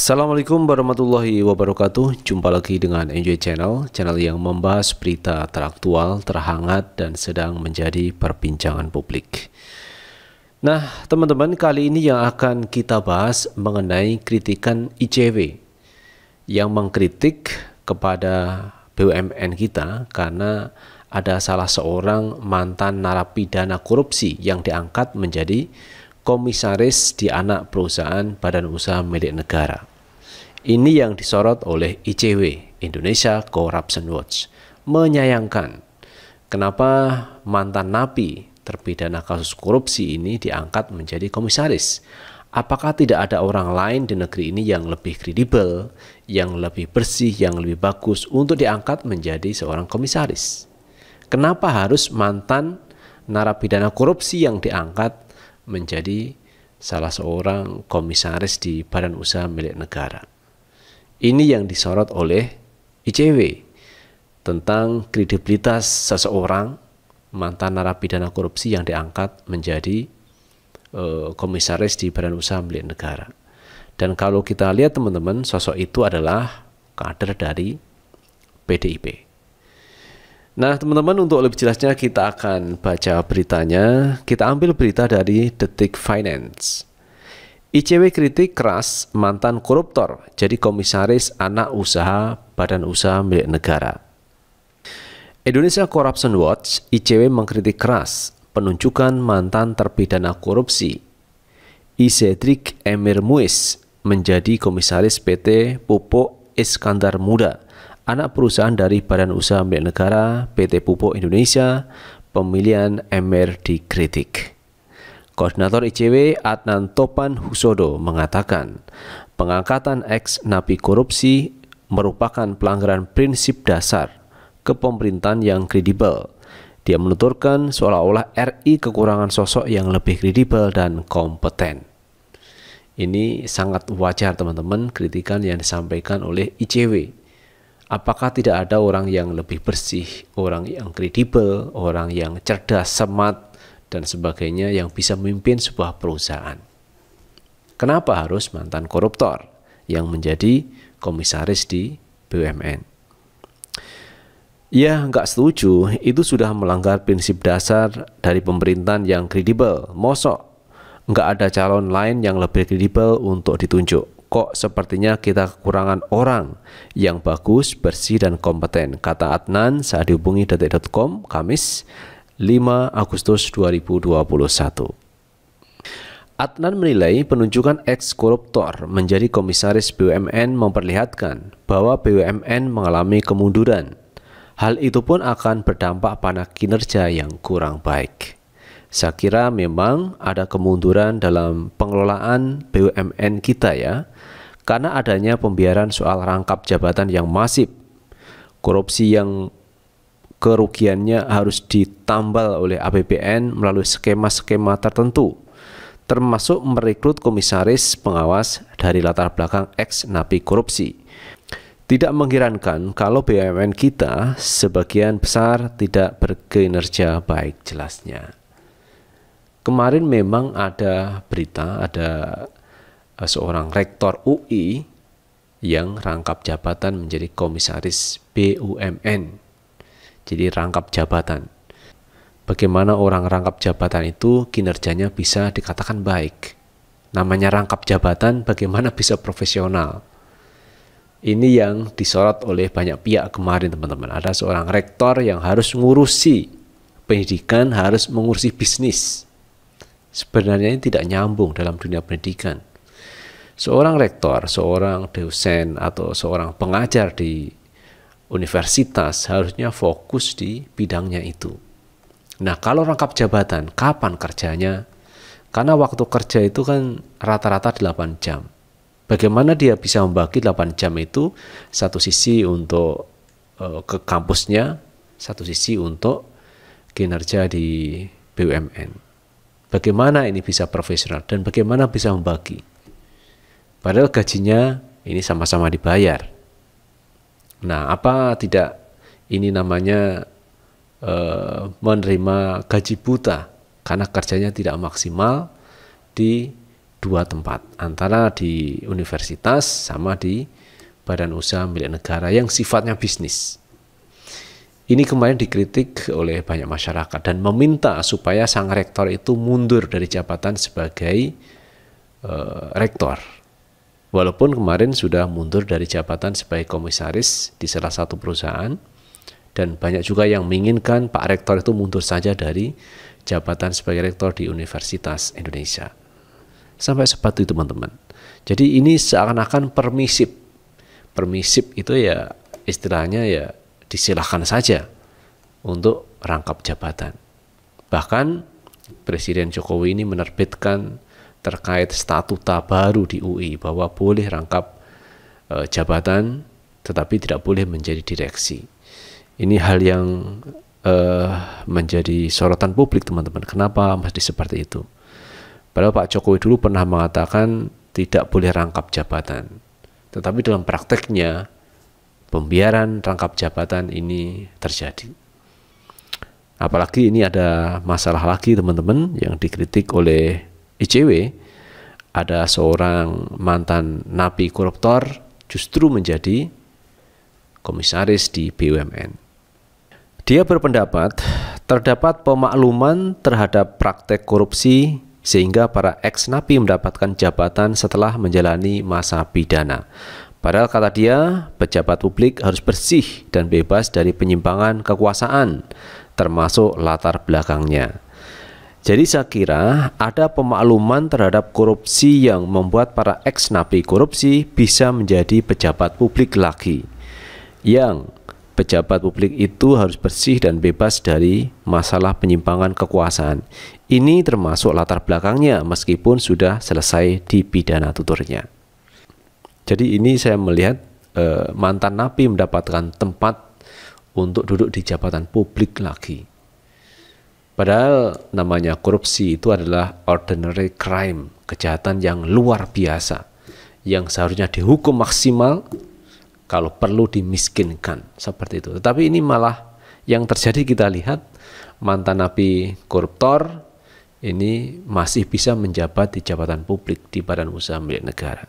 Assalamualaikum warahmatullahi wabarakatuh Jumpa lagi dengan Enjoy Channel Channel yang membahas berita teraktual, terhangat, dan sedang menjadi perbincangan publik Nah teman-teman kali ini yang akan kita bahas mengenai kritikan ICW Yang mengkritik kepada BUMN kita karena ada salah seorang mantan narapidana korupsi yang diangkat menjadi komisaris di anak perusahaan badan usaha milik negara. Ini yang disorot oleh ICW, Indonesia Corruption Watch. Menyayangkan, kenapa mantan napi terpidana kasus korupsi ini diangkat menjadi komisaris? Apakah tidak ada orang lain di negeri ini yang lebih kredibel, yang lebih bersih, yang lebih bagus untuk diangkat menjadi seorang komisaris? Kenapa harus mantan narapidana korupsi yang diangkat menjadi salah seorang komisaris di badan usaha milik negara? Ini yang disorot oleh ICW tentang kredibilitas seseorang mantan narapidana korupsi yang diangkat menjadi uh, komisaris di Badan Usaha Milik Negara. Dan kalau kita lihat teman-teman, sosok itu adalah kader dari PDIP. Nah, teman-teman untuk lebih jelasnya kita akan baca beritanya. Kita ambil berita dari Detik Finance. ICW kritik keras mantan koruptor jadi komisaris anak usaha badan usaha milik negara. Indonesia Corruption Watch ICW mengkritik keras penunjukan mantan terpidana korupsi Isedrik Emir Muiz menjadi komisaris PT Pupuk Iskandar Muda, anak perusahaan dari Badan Usaha Milik Negara PT Pupuk Indonesia, pemilihan Emir dikritik. Koordinator ICW Adnan Topan Husodo mengatakan, pengangkatan ex napi korupsi merupakan pelanggaran prinsip dasar kepemerintahan yang kredibel. Dia menuturkan seolah-olah RI kekurangan sosok yang lebih kredibel dan kompeten. Ini sangat wajar teman-teman kritikan yang disampaikan oleh ICW. Apakah tidak ada orang yang lebih bersih, orang yang kredibel, orang yang cerdas, smart, dan sebagainya yang bisa memimpin sebuah perusahaan. Kenapa harus mantan koruptor yang menjadi komisaris di BUMN? Ya, nggak setuju. Itu sudah melanggar prinsip dasar dari pemerintahan yang kredibel. Mosok, nggak ada calon lain yang lebih kredibel untuk ditunjuk. Kok sepertinya kita kekurangan orang yang bagus, bersih, dan kompeten, kata Adnan saat dihubungi detik.com, Kamis, 5 Agustus 2021. Adnan menilai penunjukan ex-koruptor menjadi komisaris BUMN memperlihatkan bahwa BUMN mengalami kemunduran. Hal itu pun akan berdampak pada kinerja yang kurang baik. Saya kira memang ada kemunduran dalam pengelolaan BUMN kita ya, karena adanya pembiaran soal rangkap jabatan yang masif, korupsi yang kerugiannya harus ditambal oleh APBN melalui skema-skema tertentu, termasuk merekrut komisaris pengawas dari latar belakang ex napi korupsi. Tidak mengherankan kalau BUMN kita sebagian besar tidak berkinerja baik jelasnya. Kemarin memang ada berita ada eh, seorang rektor UI yang rangkap jabatan menjadi komisaris BUMN jadi rangkap jabatan. Bagaimana orang rangkap jabatan itu kinerjanya bisa dikatakan baik. Namanya rangkap jabatan, bagaimana bisa profesional? Ini yang disorot oleh banyak pihak kemarin teman-teman. Ada seorang rektor yang harus mengurusi pendidikan, harus mengurusi bisnis. Sebenarnya ini tidak nyambung dalam dunia pendidikan seorang rektor, seorang dosen, atau seorang pengajar di universitas harusnya fokus di bidangnya itu. Nah, kalau rangkap jabatan, kapan kerjanya? Karena waktu kerja itu kan rata-rata 8 jam. Bagaimana dia bisa membagi 8 jam itu satu sisi untuk uh, ke kampusnya, satu sisi untuk kinerja di BUMN. Bagaimana ini bisa profesional dan bagaimana bisa membagi? Padahal gajinya ini sama-sama dibayar Nah, apa tidak ini namanya uh, menerima gaji buta karena kerjanya tidak maksimal di dua tempat, antara di universitas sama di badan usaha milik negara yang sifatnya bisnis. Ini kemarin dikritik oleh banyak masyarakat dan meminta supaya sang rektor itu mundur dari jabatan sebagai uh, rektor Walaupun kemarin sudah mundur dari jabatan sebagai komisaris di salah satu perusahaan, dan banyak juga yang menginginkan Pak Rektor itu mundur saja dari jabatan sebagai rektor di Universitas Indonesia. Sampai seperti itu teman-teman. Jadi ini seakan-akan permisif. Permisif itu ya istilahnya ya disilahkan saja untuk rangkap jabatan. Bahkan Presiden Jokowi ini menerbitkan terkait statuta baru di UI bahwa boleh rangkap e, jabatan tetapi tidak boleh menjadi direksi. Ini hal yang e, menjadi sorotan publik teman-teman. Kenapa masih seperti itu? Padahal Pak Jokowi dulu pernah mengatakan tidak boleh rangkap jabatan. Tetapi dalam prakteknya pembiaran rangkap jabatan ini terjadi. Apalagi ini ada masalah lagi teman-teman yang dikritik oleh ICW ada seorang mantan napi koruptor justru menjadi komisaris di BUMN. Dia berpendapat terdapat pemakluman terhadap praktek korupsi sehingga para ex napi mendapatkan jabatan setelah menjalani masa pidana. Padahal kata dia, pejabat publik harus bersih dan bebas dari penyimpangan kekuasaan, termasuk latar belakangnya. Jadi saya kira ada pemakluman terhadap korupsi yang membuat para ex napi korupsi bisa menjadi pejabat publik lagi. Yang pejabat publik itu harus bersih dan bebas dari masalah penyimpangan kekuasaan. Ini termasuk latar belakangnya meskipun sudah selesai di pidana tuturnya. Jadi ini saya melihat eh, mantan napi mendapatkan tempat untuk duduk di jabatan publik lagi. Padahal namanya korupsi itu adalah ordinary crime, kejahatan yang luar biasa, yang seharusnya dihukum maksimal, kalau perlu dimiskinkan, seperti itu. Tetapi ini malah yang terjadi kita lihat mantan napi koruptor ini masih bisa menjabat di jabatan publik di badan usaha milik negara.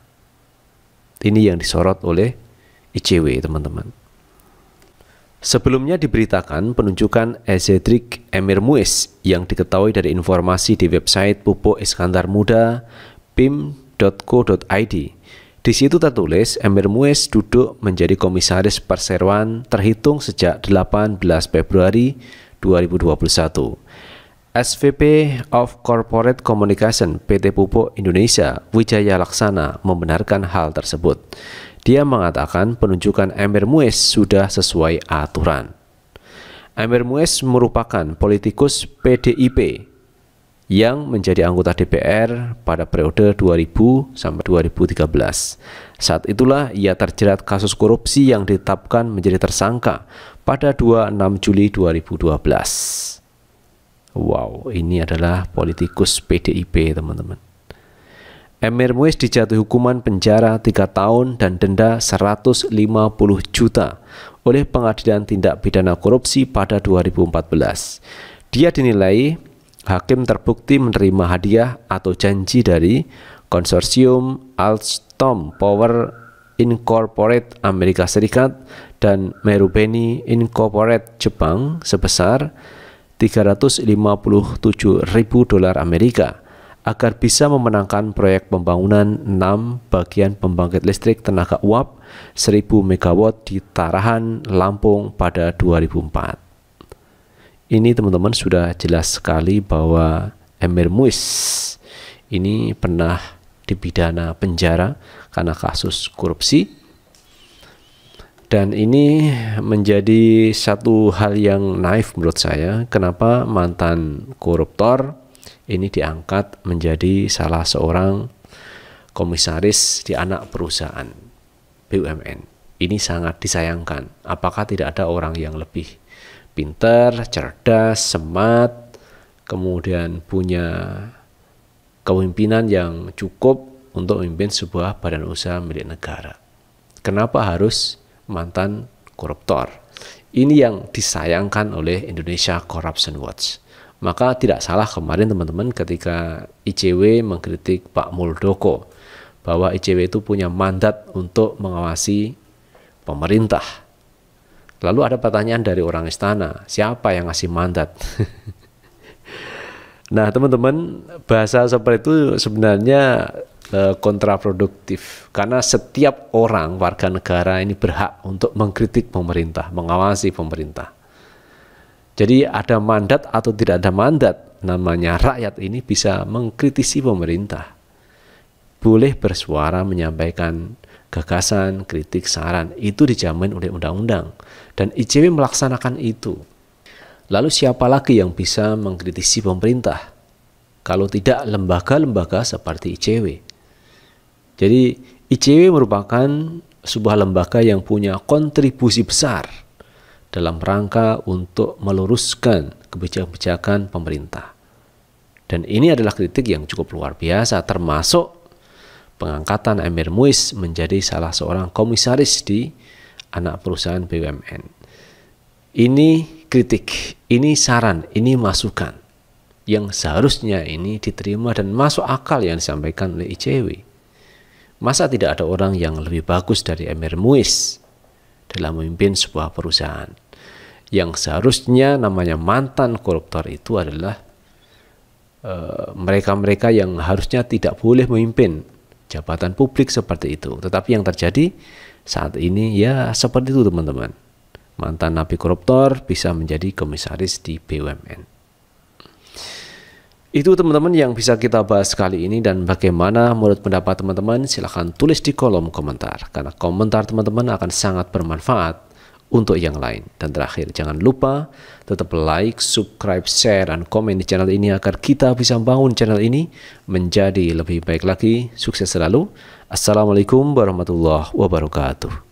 Ini yang disorot oleh ICW teman-teman. Sebelumnya diberitakan penunjukan Ezedrik Emir Muiz yang diketahui dari informasi di website Pupuk Iskandar Muda pim.co.id. Di situ tertulis Emir Muiz duduk menjadi komisaris perseroan terhitung sejak 18 Februari 2021. SVP of Corporate Communication PT Pupuk Indonesia Wijaya Laksana membenarkan hal tersebut. Dia mengatakan penunjukan Amir Muiz sudah sesuai aturan. Amir Muiz merupakan politikus PDIP yang menjadi anggota DPR pada periode 2000 sampai 2013. Saat itulah ia terjerat kasus korupsi yang ditetapkan menjadi tersangka pada 26 Juli 2012. Wow, ini adalah politikus PDIP, teman-teman. Emir Muiz dijatuhi hukuman penjara 3 tahun dan denda 150 juta oleh Pengadilan Tindak Pidana Korupsi pada 2014. Dia dinilai hakim terbukti menerima hadiah atau janji dari konsorsium Alstom Power Incorporated Amerika Serikat dan Merubeni Incorporated Jepang sebesar 357 ribu dolar Amerika agar bisa memenangkan proyek pembangunan 6 bagian pembangkit listrik tenaga uap 1000 MW di Tarahan, Lampung pada 2004. Ini teman-teman sudah jelas sekali bahwa Emir Muis ini pernah dipidana penjara karena kasus korupsi dan ini menjadi satu hal yang naif menurut saya kenapa mantan koruptor ini diangkat menjadi salah seorang komisaris di anak perusahaan BUMN. Ini sangat disayangkan. Apakah tidak ada orang yang lebih pintar, cerdas, semat, kemudian punya kepemimpinan yang cukup untuk memimpin sebuah badan usaha milik negara. Kenapa harus mantan koruptor? Ini yang disayangkan oleh Indonesia Corruption Watch. Maka tidak salah kemarin teman-teman ketika ICW mengkritik Pak Muldoko bahwa ICW itu punya mandat untuk mengawasi pemerintah. Lalu ada pertanyaan dari orang istana, siapa yang ngasih mandat? nah, teman-teman, bahasa seperti itu sebenarnya eh, kontraproduktif karena setiap orang warga negara ini berhak untuk mengkritik pemerintah, mengawasi pemerintah. Jadi ada mandat atau tidak ada mandat, namanya rakyat ini bisa mengkritisi pemerintah. Boleh bersuara menyampaikan gagasan, kritik, saran, itu dijamin oleh undang-undang. Dan ICW melaksanakan itu. Lalu siapa lagi yang bisa mengkritisi pemerintah? Kalau tidak lembaga-lembaga seperti ICW. Jadi ICW merupakan sebuah lembaga yang punya kontribusi besar dalam rangka untuk meluruskan kebijakan-kebijakan pemerintah. Dan ini adalah kritik yang cukup luar biasa, termasuk pengangkatan Emir Muiz menjadi salah seorang komisaris di anak perusahaan BUMN. Ini kritik, ini saran, ini masukan yang seharusnya ini diterima dan masuk akal yang disampaikan oleh ICW. Masa tidak ada orang yang lebih bagus dari Emir Muiz dalam memimpin sebuah perusahaan? yang seharusnya namanya mantan koruptor itu adalah e, mereka-mereka uh, yang harusnya tidak boleh memimpin jabatan publik seperti itu. Tetapi yang terjadi saat ini ya seperti itu teman-teman. Mantan napi koruptor bisa menjadi komisaris di BUMN. Itu teman-teman yang bisa kita bahas kali ini dan bagaimana menurut pendapat teman-teman silahkan tulis di kolom komentar. Karena komentar teman-teman akan sangat bermanfaat untuk yang lain. Dan terakhir, jangan lupa tetap like, subscribe, share, dan komen di channel ini agar kita bisa bangun channel ini menjadi lebih baik lagi. Sukses selalu. Assalamualaikum warahmatullahi wabarakatuh.